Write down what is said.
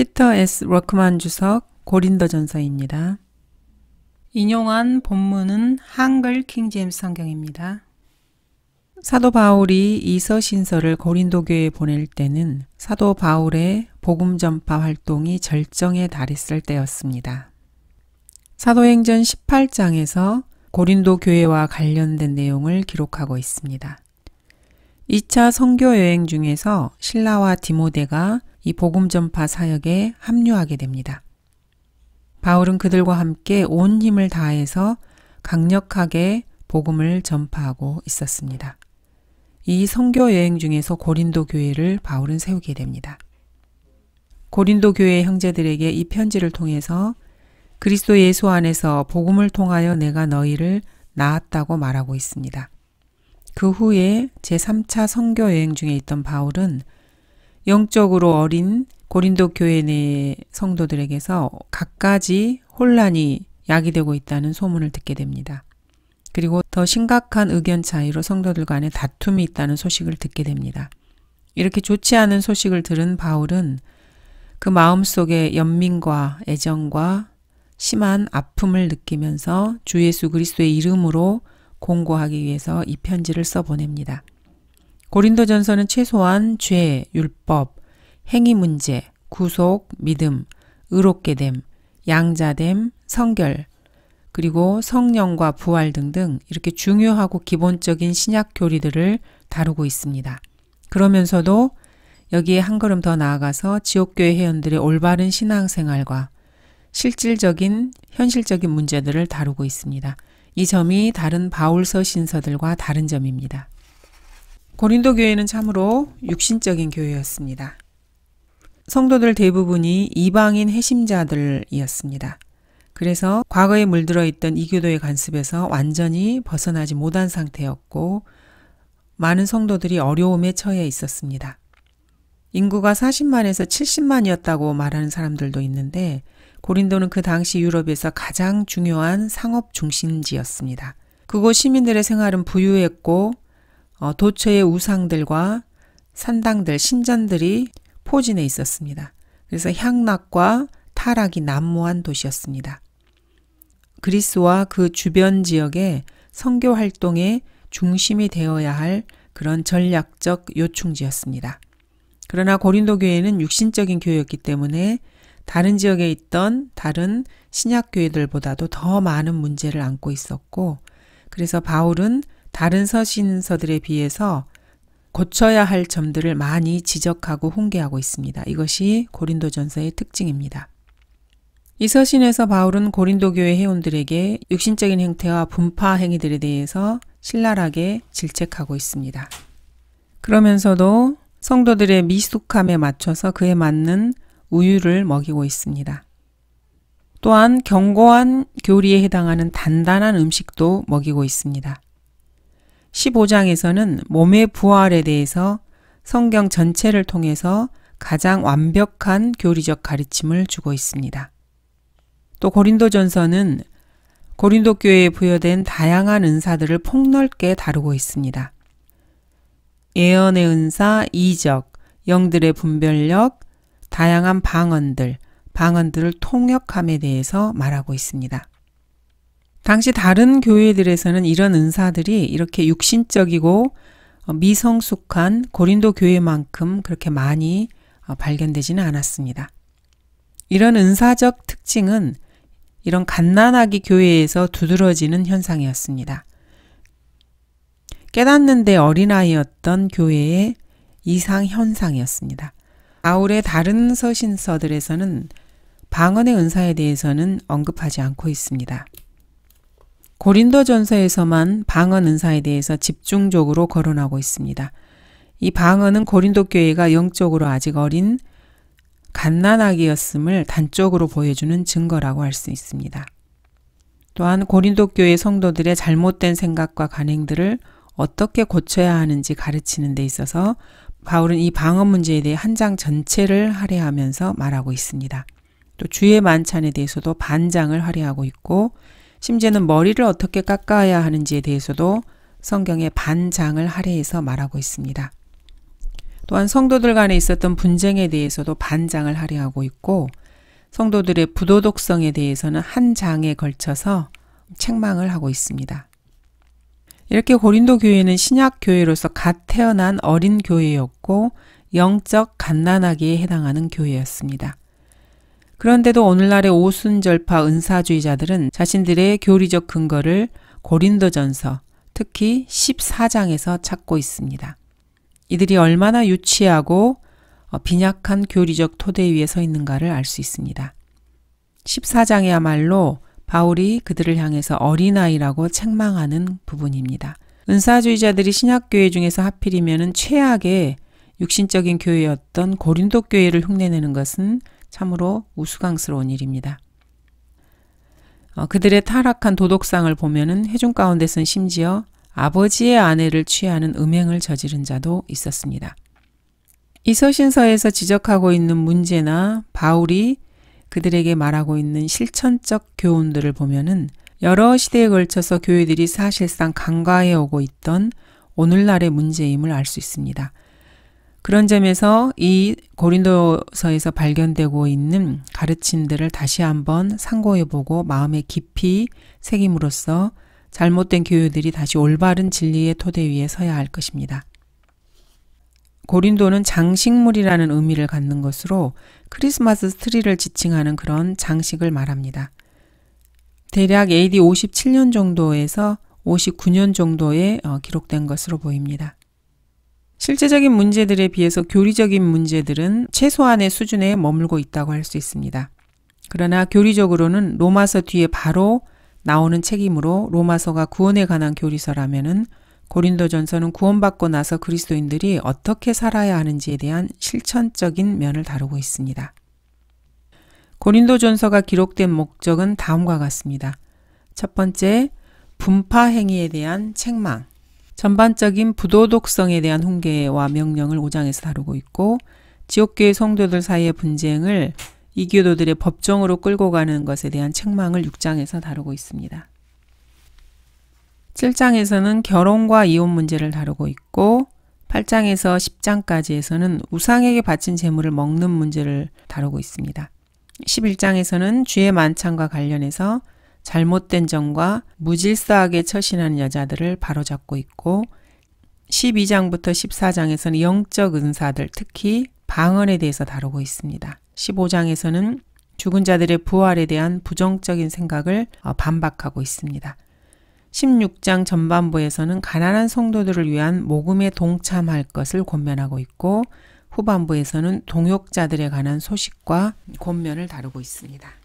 피터 S. 워크만 주석 고린도전서입니다. 인용한 본문은 한글 킹제임스 성경입니다. 사도 바울이 이서신서를 고린도 교에 보낼 때는 사도 바울의 복음 전파 활동이 절정에 달했을 때였습니다. 사도행전 18장에서 고린도 교회와 관련된 내용을 기록하고 있습니다. 2차 선교 여행 중에서 신라와 디모데가 이 복음 전파 사역에 합류하게 됩니다. 바울은 그들과 함께 온 힘을 다해서 강력하게 복음을 전파하고 있었습니다. 이성교 여행 중에서 고린도 교회를 바울은 세우게 됩니다. 고린도 교회 의 형제들에게 이 편지를 통해서 그리스도 예수 안에서 복음을 통하여 내가 너희를 낳았다고 말하고 있습니다. 그 후에 제3차 성교 여행 중에 있던 바울은 영적으로 어린 고린도 교회 내 성도들에게서 갖가지 혼란이 야기되고 있다는 소문을 듣게 됩니다. 그리고 더 심각한 의견 차이로 성도들 간에 다툼이 있다는 소식을 듣게 됩니다. 이렇게 좋지 않은 소식을 들은 바울은 그 마음속에 연민과 애정과 심한 아픔을 느끼면서 주 예수 그리스도의 이름으로 공고하기 위해서 이 편지를 써 보냅니다. 고린도전서는 최소한 죄, 율법, 행위 문제, 구속, 믿음, 의롭게 됨, 양자됨, 성결, 그리고 성령과 부활 등등 이렇게 중요하고 기본적인 신약 교리들을 다루고 있습니다. 그러면서도 여기에 한 걸음 더 나아가서 지옥교회 회원들의 올바른 신앙생활과 실질적인 현실적인 문제들을 다루고 있습니다. 이 점이 다른 바울서 신서들과 다른 점입니다. 고린도 교회는 참으로 육신적인 교회였습니다. 성도들 대부분이 이방인 해심자들이었습니다. 그래서 과거에 물들어 있던 이교도의 간습에서 완전히 벗어나지 못한 상태였고 많은 성도들이 어려움에 처해 있었습니다. 인구가 40만에서 70만이었다고 말하는 사람들도 있는데 고린도는 그 당시 유럽에서 가장 중요한 상업 중심지였습니다. 그곳 시민들의 생활은 부유했고 어, 도처의 우상들과 산당들, 신전들이 포진해 있었습니다. 그래서 향락과 타락이 난무한 도시였습니다. 그리스와 그 주변 지역의 선교 활동의 중심이 되어야 할 그런 전략적 요충지였습니다. 그러나 고린도 교회는 육신적인 교회였기 때문에 다른 지역에 있던 다른 신약 교회들보다도 더 많은 문제를 안고 있었고 그래서 바울은 다른 서신서들에 비해서 고쳐야 할 점들을 많이 지적하고 홍계하고 있습니다. 이것이 고린도전서의 특징입니다. 이 서신에서 바울은 고린도 교회 회원들에게 육신적인 행태와 분파 행위들에 대해서 신랄하게 질책하고 있습니다. 그러면서도 성도들의 미숙함에 맞춰서 그에 맞는 우유를 먹이고 있습니다. 또한 견고한 교리에 해당하는 단단한 음식도 먹이고 있습니다. 15장에서는 몸의 부활에 대해서 성경 전체를 통해서 가장 완벽한 교리적 가르침을 주고 있습니다. 또 고린도전서는 고린도 교회에 부여된 다양한 은사들을 폭넓게 다루고 있습니다. 예언의 은사, 이적, 영들의 분별력, 다양한 방언들, 방언들을 통역함에 대해서 말하고 있습니다. 당시 다른 교회들에서는 이런 은사들이 이렇게 육신적이고 어, 미성숙한 고린도 교회만큼 그렇게 많이 어, 발견되지는 않았습니다. 이런 은사적 특징은 이런 갓난아기 교회에서 두드러지는 현상이었습니다. 깨닫는데 어린아이였던 교회의 이상 현상이었습니다. 아울의 다른 서신서들에서는 방언의 은사에 대해서는 언급하지 않고 있습니다. 고린도전서에서만 방언 은사에 대해서 집중적으로 거론하고 있습니다. 이 방언은 고린도 교회가 영적으로 아직 어린 갓난아기였음을 단적으로 보여주는 증거라고 할 수 있습니다. 또한 고린도 교회 성도들의 잘못된 생각과 관행들을 어떻게 고쳐야 하는지 가르치는 데 있어서 바울은 이 방언 문제에 대해 한 장 전체를 할애하면서 말하고 있습니다. 또 주의 만찬에 대해서도 반장을 할애하고 있고 심지어는 머리를 어떻게 깎아야 하는지에 대해서도 성경의 반장을 할애해서 말하고 있습니다. 또한 성도들 간에 있었던 분쟁에 대해서도 반장을 할애하고 있고 성도들의 부도덕성에 대해서는 한 장에 걸쳐서 책망을 하고 있습니다. 이렇게 고린도 교회는 신약 교회로서 갓 태어난 어린 교회였고 영적 갓난아기에 해당하는 교회였습니다. 그런데도 오늘날의 오순절파 은사주의자들은 자신들의 교리적 근거를 고린도전서, 특히 14장에서 찾고 있습니다. 이들이 얼마나 유치하고 어, 빈약한 교리적 토대 위에 서 있는가를 알 수 있습니다. 14장이야말로 바울이 그들을 향해서 어린아이라고 책망하는 부분입니다. 은사주의자들이 신약교회 중에서 하필이면 최악의 육신적인 교회였던 고린도 교회를 흉내내는 것은 참으로 우스꽝스러운 일입니다. 어, 그들의 타락한 도덕상을 보면은 해중 가운데선 심지어 아버지의 아내를 취하는 음행을 저지른 자도 있었습니다. 이서신서에서 지적하고 있는 문제나 바울이 그들에게 말하고 있는 실천적 교훈들을 보면은 여러 시대에 걸쳐서 교회들이 사실상 강과해 오고 있던 오늘날의 문제임을 알 수 있습니다. 그런 점에서 이 고린도서에서 발견되고 있는 가르침들을 다시 한번 상고해보고 마음에 깊이 새김으로써 잘못된 교유들이 다시 올바른 진리의 토대 위에 서야 할 것입니다. 고린도는 장식물이라는 의미를 갖는 것으로 크리스마스 트리를 지칭하는 그런 장식을 말합니다. 대략 AD 57년 정도에서 59년 정도에 어, 기록된 것으로 보입니다. 실제적인 문제들에 비해서 교리적인 문제들은 최소한의 수준에 머물고 있다고 할 수 있습니다. 그러나 교리적으로는 로마서 뒤에 바로 나오는 책임으로 로마서가 구원에 관한 교리서라면은 고린도전서는 구원받고 나서 그리스도인들이 어떻게 살아야 하는지에 대한 실천적인 면을 다루고 있습니다. 고린도전서가 기록된 목적은 다음과 같습니다. 첫 번째, 분파 행위에 대한 책망. 전반적인 부도덕성에 대한 훈계와 명령을 5장에서 다루고 있고 지옥교회 성도들 사이의 분쟁을 이교도들의 법정으로 끌고 가는 것에 대한 책망을 6장에서 다루고 있습니다. 7장에서는 결혼과 이혼 문제를 다루고 있고 8장에서 10장까지에서는 우상에게 바친 재물을 먹는 문제를 다루고 있습니다. 11장에서는 주의 만찬과 관련해서 잘못된 점과 무질서하게 처신하는 여자들을 바로잡고 있고 12장부터 14장에서는 영적 은사들, 특히 방언에 대해서 다루고 있습니다. 15장에서는 죽은 자들의 부활에 대한 부정적인 생각을 어, 반박하고 있습니다. 16장 전반부에서는 가난한 성도들을 위한 모금에 동참할 것을 권면하고 있고 후반부에서는 동역자들에 관한 소식과 권면을 다루고 있습니다.